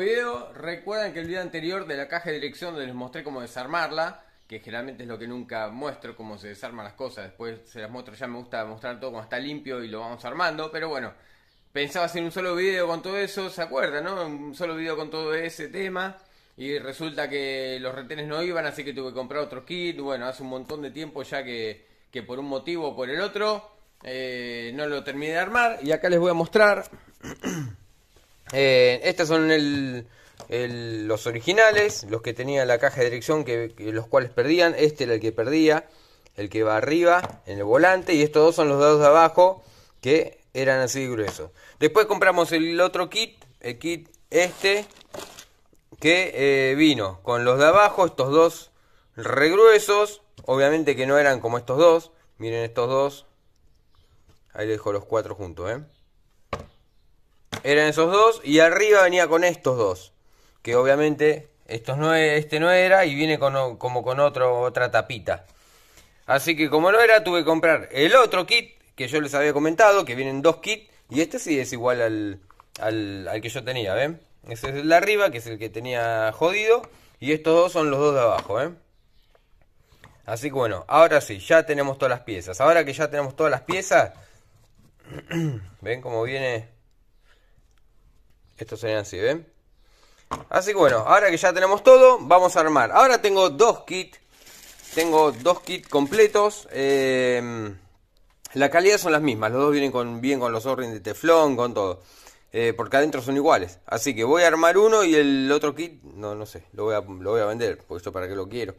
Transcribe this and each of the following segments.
video. Recuerdan que el video anterior de la caja de dirección donde les mostré cómo desarmarla, que generalmente es lo que nunca muestro, cómo se desarman las cosas. Después se las muestro, ya me gusta mostrar todo como está limpio y lo vamos armando. Pero bueno, pensaba hacer un solo video con todo eso, ¿se acuerdan, no? Un solo video con todo ese tema. Y resulta que los retenes no iban, así que tuve que comprar otro kit. Bueno, hace un montón de tiempo ya que, por un motivo o por el otro eh, no lo terminé de armar. Y acá les voy a mostrar. Eh, estos son los originales, los que tenía la caja de dirección, que, los cuales perdían. Este era el que perdía, el que va arriba en el volante. Y estos dos son los dados de abajo que eran así gruesos. Después compramos el otro kit, el kit este, que eh, vino con los de abajo, estos dos regruesos. Obviamente que no eran como estos dos. Miren estos dos. Ahí dejo los cuatro juntos, ¿eh? Eran esos dos. Y arriba venía con estos dos. Que obviamente estos no, e, este no era y viene como con otro, otra tapita. Así que como no era, tuve que comprar el otro kit que yo les había comentado, que vienen dos kits. Y este sí es igual al, al, que yo tenía, ¿ven? Ese es el de arriba, que es el que tenía jodido. Y estos dos son los dos de abajo, ¿eh? Así que bueno, ahora sí, ya tenemos todas las piezas. Ahora que ya tenemos todas las piezas, ven cómo viene esto sería así, ¿ven? Así que bueno, ahora que ya tenemos todo, vamos a armar. Ahora tengo dos kits. Tengo dos kits completos. Em, la calidad son las mismas. Los dos vienen con, bien con los orden de teflón, con todo. Eh, porque adentro son iguales. Así que voy a armar uno y el otro kit, no, no sé, lo voy a, voy a vender, puesto para que lo quiero.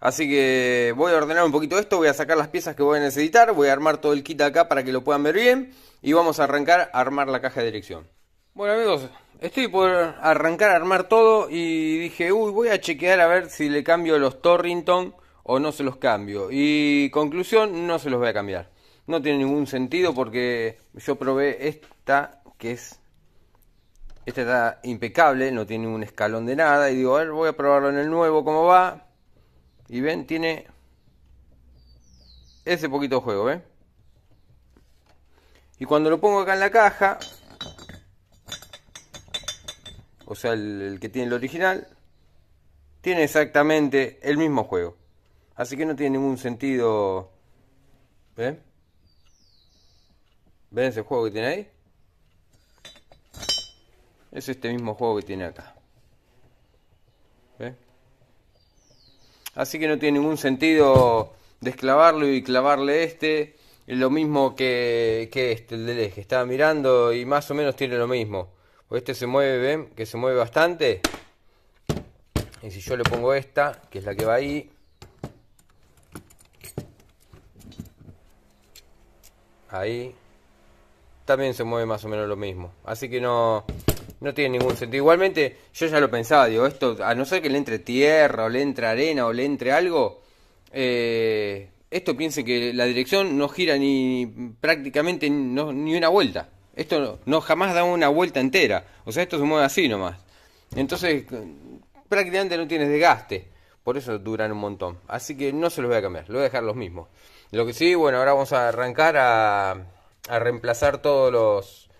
Así que voy a ordenar un poquito esto, voy a sacar las piezas que voy a necesitar, voy a armar todo el kit acá para que lo puedan ver bien y vamos a arrancar a armar la caja de dirección. Bueno amigos, estoy por arrancar a armar todo y dije, uy, voy a chequear a ver si le cambio los Torrington o no se los cambio. Y conclusión, no se los voy a cambiar. No tiene ningún sentido porque yo probé esta que es... Esta está impecable, no tiene un escalón de nada. Y digo, a ver, voy a probarlo en el nuevo, cómo va. Y ven, tiene ese poquito de juego, ¿ven? Y cuando lo pongo acá en la caja, o sea, el, que tiene el original, tiene exactamente el mismo juego. Así que no tiene ningún sentido. ¿Ven? ¿eh? ¿Ven ese juego que tiene ahí? Es este mismo juego que tiene acá. ¿Ven? Así que no tiene ningún sentido desclavarlo y clavarle este. Lo mismo que, que este, el del eje. Estaba mirando y más o menos tiene lo mismo. O este se mueve, ven, que se mueve bastante. Y si yo le pongo esta, que es la que va ahí. Ahí. También se mueve más o menos lo mismo. Así que no, tiene ningún sentido. Igualmente, yo ya lo pensaba, digo, esto, a no ser que le entre tierra, o le entre arena, o le entre algo, eh, esto piense que la dirección no gira ni prácticamente ni una vuelta. Esto no, jamás da una vuelta entera. O sea, esto se mueve así nomás. Entonces, prácticamente no tienes desgaste. Por eso duran un montón. Así que no se los voy a cambiar. Los voy a dejar los mismos. Lo que sí, bueno, ahora vamos a arrancar a, reemplazar todos los,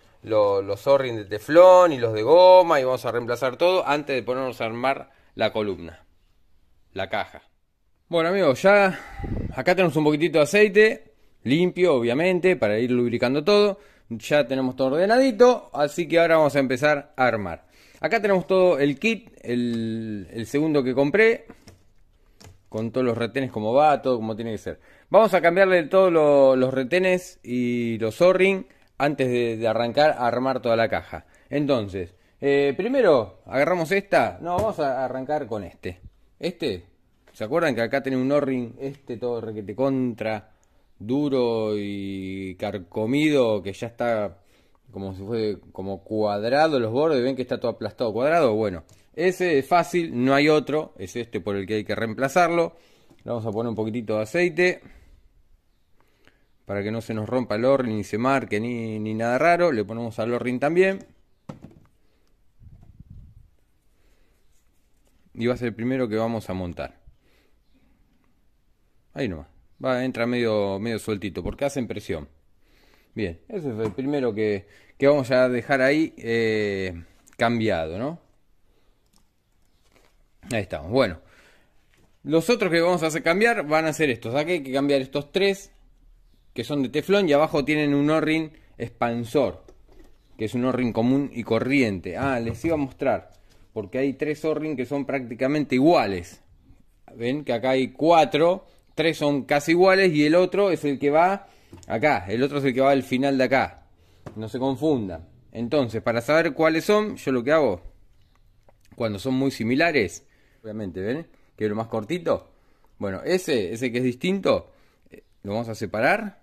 los, de teflón y los de goma. Y vamos a reemplazar todo antes de ponernos a armar la columna. La caja. Bueno amigos, ya acá tenemos un poquitito de aceite. Limpio, obviamente, para ir lubricando todo ya tenemos todo ordenadito, así que ahora vamos a empezar a armar. Acá tenemos todo el kit, el, segundo que compré, con todos los retenes como va, todo como tiene que ser. Vamos a cambiarle todos los retenes y los o-ring antes de, arrancar a armar toda la caja. Entonces, eh, primero agarramos esta, no, vamos a arrancar con este. Este, ¿se acuerdan que acá tiene un o-ring? Este todo requete contra duro y carcomido que ya está como si fuese como cuadrado los bordes, ven que está todo aplastado cuadrado, bueno, ese es fácil, no hay otro, es este por el que hay que reemplazarlo. Le vamos a poner un poquitito de aceite para que no se nos rompa el horno, ni se marque, ni, ni nada raro. Le ponemos al horno también. Y va a ser el primero que vamos a montar. Ahí nomás. Va, entra medio, medio sueltito, porque hacen presión. Bien, ese es el primero que, vamos a dejar ahí eh, cambiado, ¿no? Ahí estamos, bueno. Los otros que vamos a hacer cambiar van a ser estos. Aquí hay que cambiar estos tres, que son de teflón, y abajo tienen un O-ring expansor, que es un O-ring común y corriente. Ah, les iba a mostrar, porque hay tres o que son prácticamente iguales. Ven que acá hay cuatro tres son casi iguales y el otro es el que va acá, el otro es el que va al final de acá. No se confundan. Entonces, para saber cuáles son, yo lo que hago, cuando son muy similares, obviamente, ¿ven? Que es lo más cortito. Bueno, ese, ese que es distinto, eh, lo vamos a separar,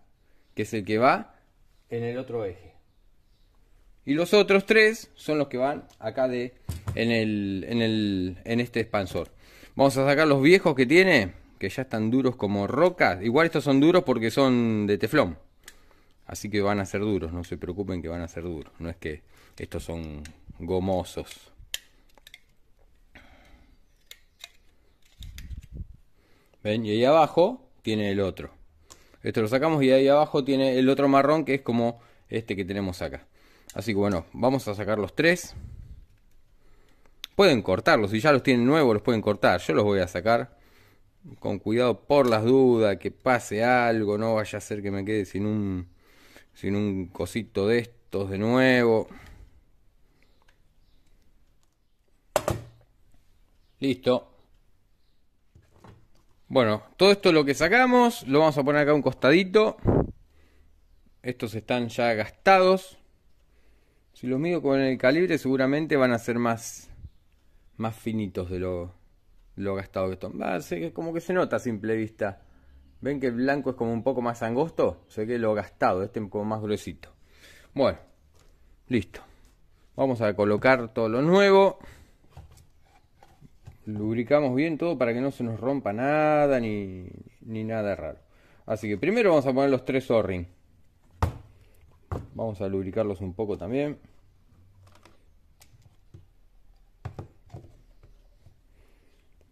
que es el que va en el otro eje. Y los otros tres son los que van acá de, en, el, en, el, en este expansor. Vamos a sacar los viejos que tiene que ya están duros como rocas. Igual estos son duros porque son de teflón. Así que van a ser duros, no se preocupen que van a ser duros. No es que estos son gomosos. ¿Ven? Y ahí abajo tiene el otro. Esto lo sacamos y ahí abajo tiene el otro marrón que es como este que tenemos acá. Así que bueno, vamos a sacar los tres. Pueden cortarlos, si ya los tienen nuevos los pueden cortar. Yo los voy a sacar con cuidado por las dudas, que pase algo, no vaya a ser que me quede sin un, sin un cosito de estos de nuevo. Listo. Bueno, todo esto lo que sacamos, lo vamos a poner acá a un costadito. Estos están ya gastados. Si los mido con el calibre seguramente van a ser más, más finitos de lo, lo gastado que esto. como que se nota a simple vista. ¿Ven que el blanco es como un poco más angosto? sé que lo gastado, este es como más gruesito. Bueno, listo. Vamos a colocar todo lo nuevo. Lubricamos bien todo para que no se nos rompa nada ni, nada raro. Así que primero vamos a poner los tres o Vamos a lubricarlos un poco también.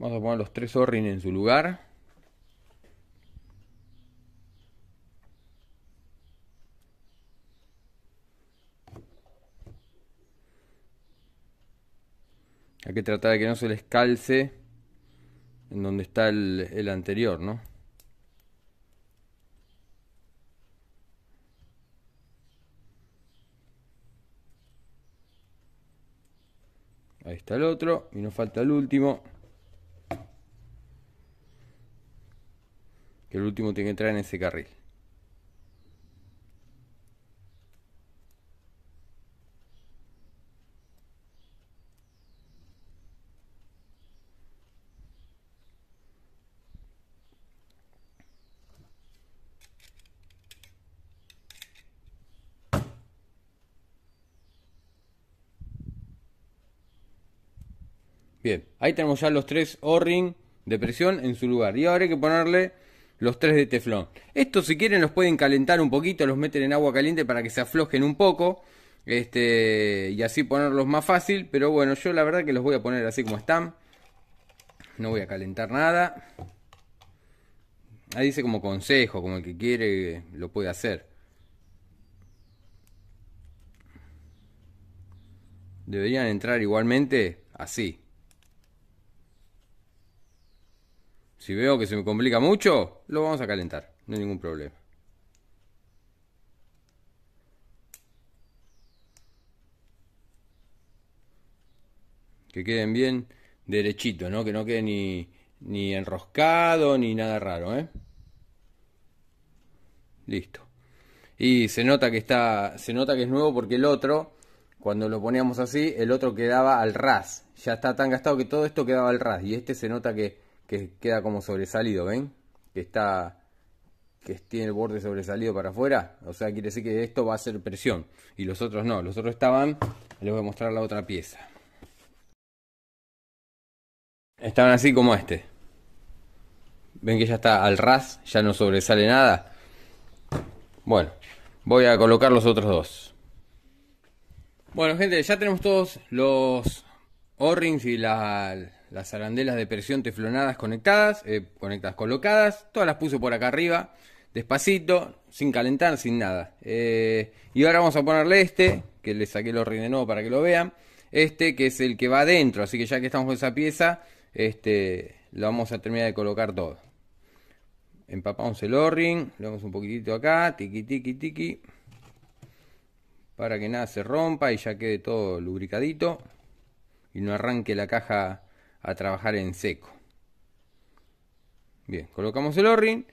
Vamos a poner los tres Orrin en su lugar. Hay que tratar de que no se les calce en donde está el, el anterior, ¿no? Ahí está el otro y nos falta el último. que el último tiene que entrar en ese carril. Bien, ahí tenemos ya los tres O-ring de presión en su lugar. Y ahora hay que ponerle los tres de teflón. Estos si quieren los pueden calentar un poquito, los meten en agua caliente para que se aflojen un poco. Este, y así ponerlos más fácil, pero bueno, yo la verdad que los voy a poner así como están. No voy a calentar nada. Ahí dice como consejo, como el que quiere lo puede hacer. Deberían entrar igualmente así. Si veo que se me complica mucho, lo vamos a calentar. No hay ningún problema. Que queden bien derechitos, ¿no? Que no quede ni, ni enroscado ni nada raro, ¿eh? Listo. Y se nota que está, se nota que es nuevo porque el otro, cuando lo poníamos así, el otro quedaba al ras. Ya está tan gastado que todo esto quedaba al ras. Y este se nota que que queda como sobresalido, ¿ven? Que está que tiene el borde sobresalido para afuera, o sea, quiere decir que esto va a ser presión y los otros no, los otros estaban, les voy a mostrar la otra pieza. Estaban así como este. Ven que ya está al ras, ya no sobresale nada. Bueno, voy a colocar los otros dos. Bueno, gente, ya tenemos todos los o-rings y la, las arandelas de presión teflonadas conectadas, eh, Conectadas, colocadas, todas las puse por acá arriba, despacito, sin calentar, sin nada. Eh, y ahora vamos a ponerle este, que le saqué los de nuevo para que lo vean, este que es el que va adentro, así que ya que estamos con esa pieza, este, lo vamos a terminar de colocar todo. Empapamos el O-ring, le damos un poquitito acá, tiqui tiqui tiki. para que nada se rompa y ya quede todo lubricadito y no arranque la caja a trabajar en seco. Bien, colocamos el orrin.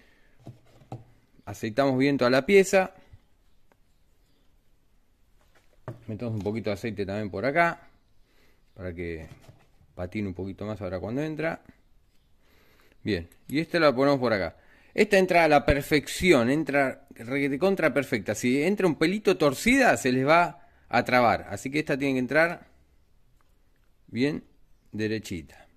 aceitamos bien toda la pieza, metemos un poquito de aceite también por acá, para que patine un poquito más ahora cuando entra. Bien, y esta la ponemos por acá. Esta entra a la perfección, entra de contra perfecta. Si entra un pelito torcida, se les va a trabar. Así que esta tiene que entrar bien derechita.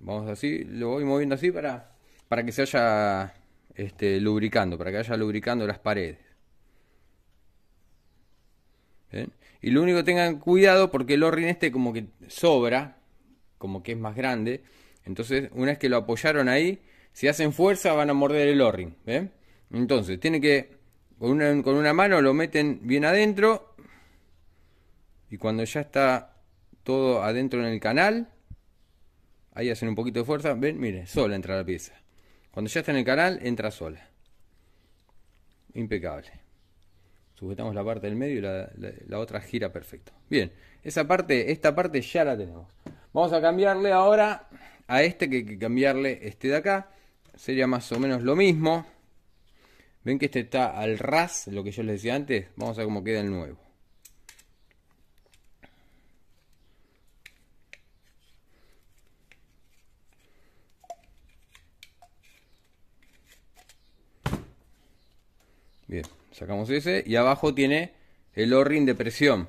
Vamos así, lo voy moviendo así para, para que se haya este, lubricando, para que haya lubricando las paredes. Y lo único que tengan cuidado porque el orrin este como que sobra, como que es más grande. Entonces, una vez que lo apoyaron ahí, si hacen fuerza van a morder el orrin. Entonces, tiene que, con una, con una mano lo meten bien adentro. Y cuando ya está todo adentro en el canal. Ahí hacen un poquito de fuerza. Ven, mire, sola entra la pieza. Cuando ya está en el canal, entra sola. Impecable. Sujetamos la parte del medio y la, otra gira perfecto. Bien, esa parte, esta parte ya la tenemos. Vamos a cambiarle ahora a este que hay que cambiarle este de acá. Sería más o menos lo mismo. Ven que este está al ras, lo que yo les decía antes. Vamos a ver cómo queda el nuevo. Bien, sacamos ese. Y abajo tiene el o de presión.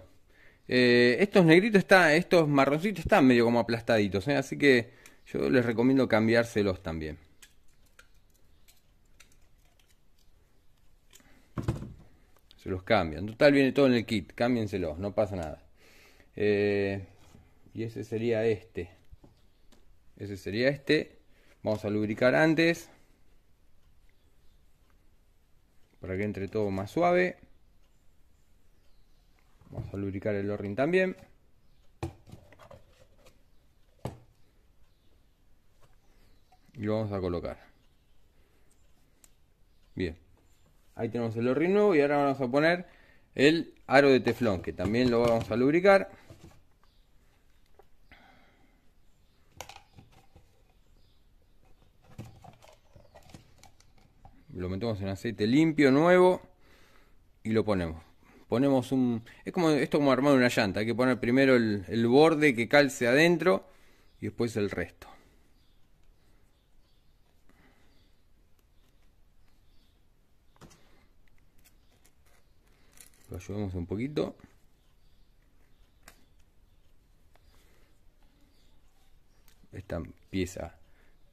Eh, estos negritos están, estos marroncitos están medio como aplastaditos, ¿eh? así que yo les recomiendo cambiárselos también. Se los cambian. Total viene todo en el kit, cámbienselos, no pasa nada. Eh, y ese sería este. Ese sería este. Vamos a lubricar antes. para que entre todo más suave. Vamos a lubricar el o también. Y vamos a colocar. Bien. Ahí tenemos el o nuevo y ahora vamos a poner el aro de teflón que también lo vamos a lubricar. lo metemos en aceite limpio, nuevo, y lo ponemos. Ponemos un... Es como, esto como armar una llanta, hay que poner primero el, el borde que calce adentro y después el resto. Lo ayudamos un poquito. Esta pieza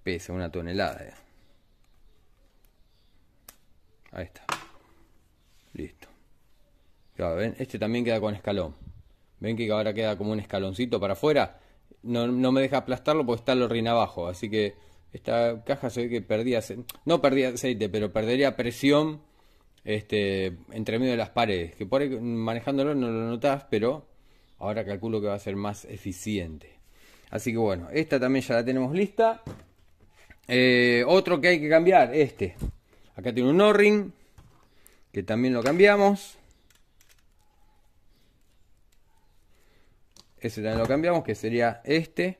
pesa una tonelada. Eh. Ahí está. Listo. Este también queda con escalón. ¿Ven que ahora queda como un escaloncito para afuera? No, no me deja aplastarlo porque está lo rin abajo. Así que esta caja se ve que perdía... No perdía aceite, pero perdería presión este, entre medio de las paredes. Que por ahí manejándolo no lo notas, pero ahora calculo que va a ser más eficiente. Así que bueno, esta también ya la tenemos lista. Eh, otro que hay que cambiar, este. Acá tiene un O-ring, que también lo cambiamos. Ese también lo cambiamos, que sería este.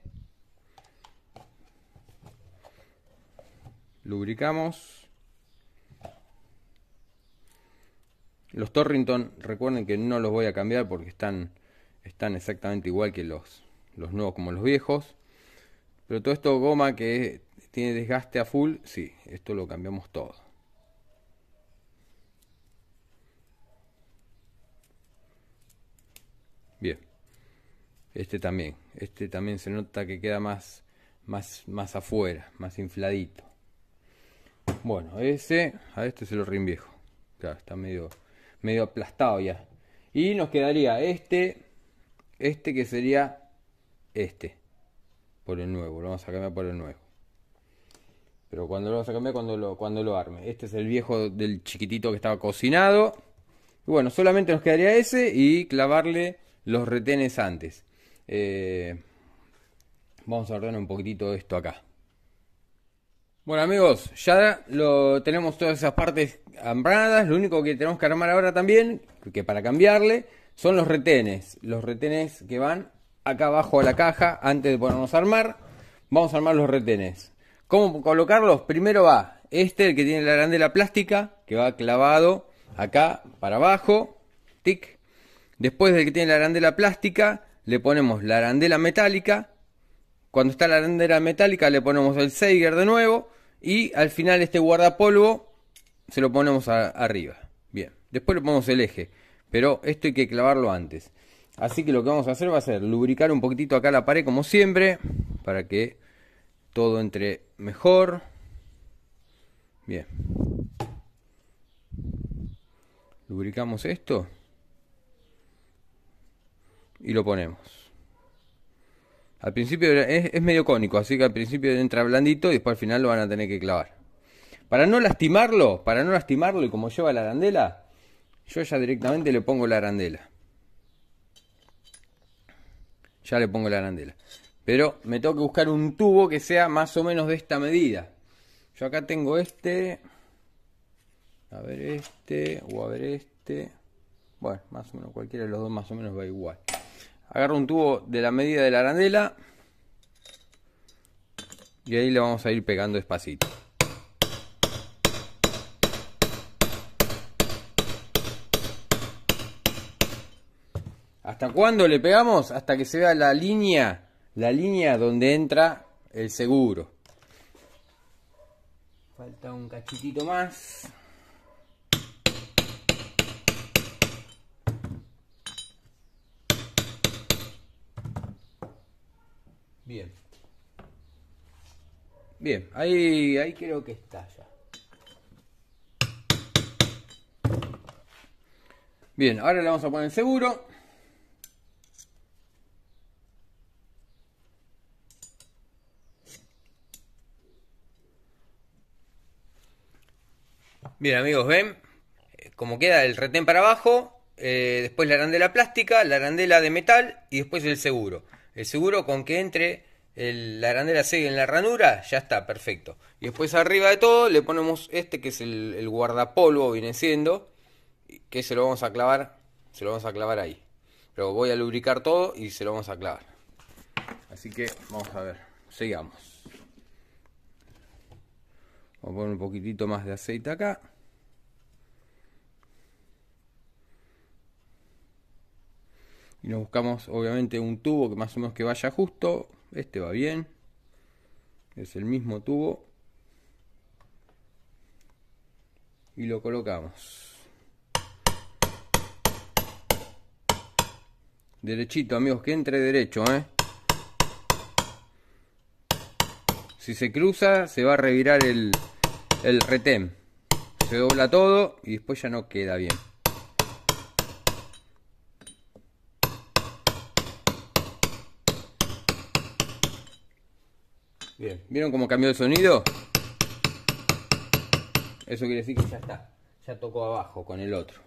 Lubricamos. Los Torrington, recuerden que no los voy a cambiar porque están, están exactamente igual que los, los nuevos como los viejos. Pero todo esto goma que tiene desgaste a full, sí, esto lo cambiamos todo. Bien. Este también. Este también se nota que queda más, más, más afuera, más infladito. Bueno, ese, a este se lo viejo Claro, está medio, medio aplastado ya. Y nos quedaría este, este que sería este. Por el nuevo, lo vamos a cambiar por el nuevo. Pero cuando lo vamos a cambiar, cuando lo, cuando lo arme. Este es el viejo del chiquitito que estaba cocinado. bueno, solamente nos quedaría ese y clavarle los retenes antes. Eh, vamos a ordenar un poquito esto acá. Bueno amigos, ya lo tenemos todas esas partes ambradas, lo único que tenemos que armar ahora también, que para cambiarle, son los retenes, los retenes que van acá abajo a la caja antes de ponernos a armar, vamos a armar los retenes. ¿Cómo colocarlos? Primero va este, el que tiene la arandela plástica, que va clavado acá para abajo, tic, Después de que tiene la arandela plástica, le ponemos la arandela metálica. Cuando está la arandela metálica, le ponemos el Seiger de nuevo. Y al final, este guardapolvo se lo ponemos arriba. Bien, después le ponemos el eje. Pero esto hay que clavarlo antes. Así que lo que vamos a hacer va a ser lubricar un poquitito acá la pared, como siempre, para que todo entre mejor. Bien. Lubricamos esto y lo ponemos. Al principio es, medio cónico, así que al principio entra blandito y después al final lo van a tener que clavar. Para no lastimarlo, para no lastimarlo y como lleva la arandela, yo ya directamente le pongo la arandela. Ya le pongo la arandela. Pero me tengo que buscar un tubo que sea más o menos de esta medida. Yo acá tengo este. A ver este, o a ver este. Bueno, más o menos cualquiera de los dos más o menos va igual agarro un tubo de la medida de la arandela y ahí le vamos a ir pegando espacito. ¿Hasta cuándo le pegamos? Hasta que se vea la línea, la línea donde entra el seguro. Falta un cachitito más. Bien. Bien, ahí, ahí creo que está ya. Bien, ahora le vamos a poner el seguro. Bien amigos, ven eh, como queda el retén para abajo, eh, después la arandela plástica, la arandela de metal y después el seguro. El seguro con que entre la arandela sigue en la ranura, ya está, perfecto. Y después arriba de todo le ponemos este que es el, el guardapolvo, viene siendo, que se lo vamos a clavar, se lo vamos a clavar ahí. Pero voy a lubricar todo y se lo vamos a clavar. Así que vamos a ver, sigamos. Vamos a poner un poquitito más de aceite acá. y nos buscamos obviamente un tubo que más o menos que vaya justo este va bien es el mismo tubo y lo colocamos derechito amigos que entre derecho ¿eh? si se cruza se va a revirar el, el retén se dobla todo y después ya no queda bien ¿vieron cómo cambió el sonido? Eso quiere decir que ya está. Ya tocó abajo con el otro.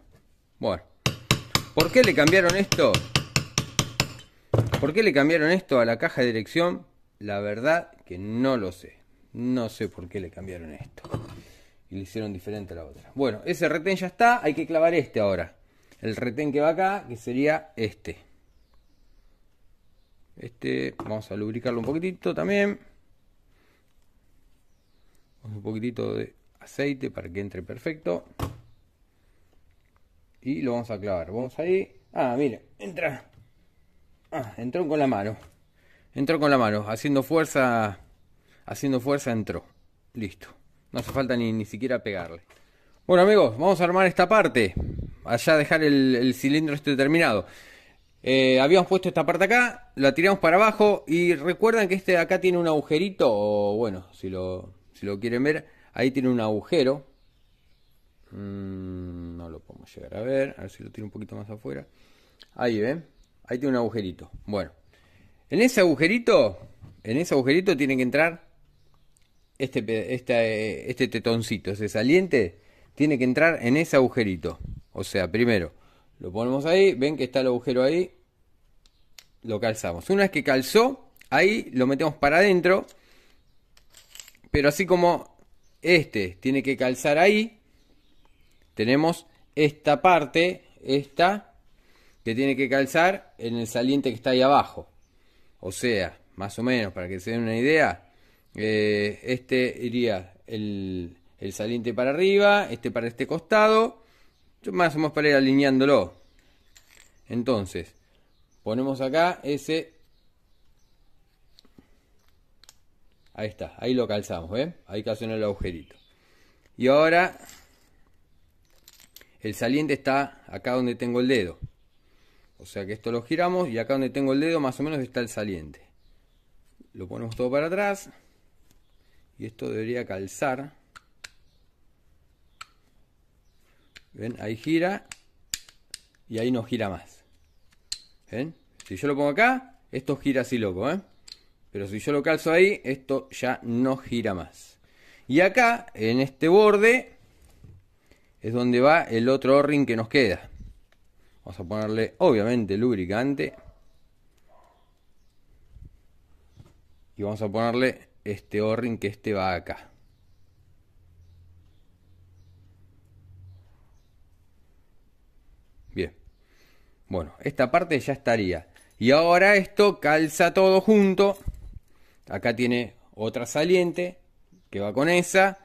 Bueno. ¿Por qué le cambiaron esto? ¿Por qué le cambiaron esto a la caja de dirección? La verdad que no lo sé. No sé por qué le cambiaron esto. Y le hicieron diferente a la otra. Bueno, ese retén ya está. Hay que clavar este ahora. El retén que va acá, que sería este. Este, vamos a lubricarlo un poquitito también un poquitito de aceite para que entre perfecto. Y lo vamos a clavar. Vamos ahí. Ah, mire, entra. Ah, entró con la mano. Entró con la mano, haciendo fuerza, haciendo fuerza entró. Listo. No hace falta ni, siquiera pegarle. Bueno amigos, vamos a armar esta parte. Allá dejar el, cilindro este terminado. Eh, habíamos puesto esta parte acá, la tiramos para abajo y recuerdan que este de acá tiene un agujerito, o bueno, si lo, si lo quieren ver, ahí tiene un agujero. Mm, no lo podemos llegar a ver, a ver si lo tiro un poquito más afuera. Ahí ven, ahí tiene un agujerito. Bueno, en ese agujerito, en ese agujerito tiene que entrar este, este, este tetoncito, ese saliente, tiene que entrar en ese agujerito. O sea, primero lo ponemos ahí, ven que está el agujero ahí, lo calzamos. Una vez que calzó, ahí lo metemos para adentro pero así como este tiene que calzar ahí, tenemos esta parte, esta, que tiene que calzar en el saliente que está ahí abajo. O sea, más o menos, para que se den una idea, eh, este iría el, el saliente para arriba, este para este costado, más o menos para ir alineándolo. Entonces, ponemos acá ese Ahí está, ahí lo calzamos, ¿ven? ¿eh? Ahí casi en el agujerito. Y ahora el saliente está acá donde tengo el dedo. O sea que esto lo giramos y acá donde tengo el dedo más o menos está el saliente. Lo ponemos todo para atrás. Y esto debería calzar. ¿Ven? Ahí gira. Y ahí no gira más. ¿Ven? Si yo lo pongo acá, esto gira así loco, ¿eh? Pero si yo lo calzo ahí, esto ya no gira más. Y acá, en este borde, es donde va el otro O-ring que nos queda. Vamos a ponerle, obviamente, lubricante. Y vamos a ponerle este o que este va acá. Bien. Bueno, esta parte ya estaría. Y ahora esto calza todo junto. Acá tiene otra saliente que va con esa.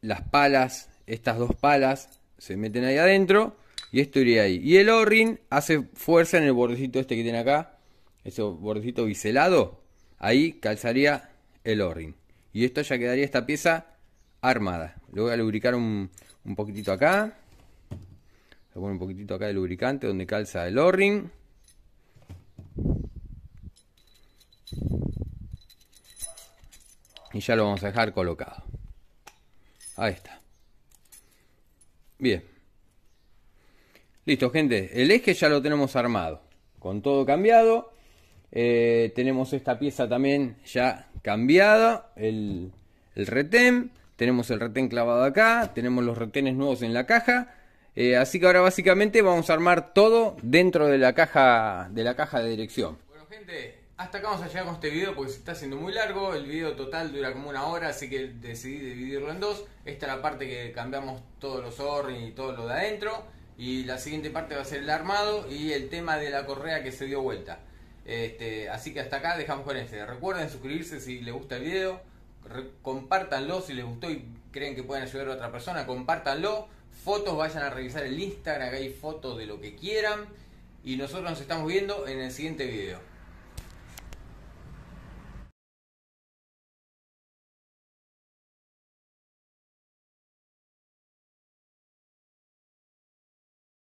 Las palas, estas dos palas, se meten ahí adentro. Y esto iría ahí. Y el o hace fuerza en el bordecito este que tiene acá. Ese bordecito biselado. Ahí calzaría el O-ring. Y esto ya quedaría esta pieza armada. Lo voy a lubricar un, un poquitito acá. Le pongo un poquitito acá de lubricante donde calza el O-ring. y ya lo vamos a dejar colocado. Ahí está. Bien. Listo, gente. El eje ya lo tenemos armado. Con todo cambiado. Eh, tenemos esta pieza también ya cambiada. El, retén. Tenemos el retén clavado acá. Tenemos los retenes nuevos en la caja. Eh, así que ahora básicamente vamos a armar todo dentro de la caja de la caja de dirección. Bueno, gente, hasta acá vamos a llegar con este video porque se está haciendo muy largo. El video total dura como una hora, así que decidí dividirlo en dos. Esta es la parte que cambiamos todos los orden y todo lo de adentro. Y la siguiente parte va a ser el armado y el tema de la correa que se dio vuelta. Este, así que hasta acá dejamos con este. Recuerden suscribirse si les gusta el video. Compartanlo si les gustó y creen que pueden ayudar a otra persona. Compartanlo. Fotos, vayan a revisar el Instagram, acá hay fotos de lo que quieran. Y nosotros nos estamos viendo en el siguiente video.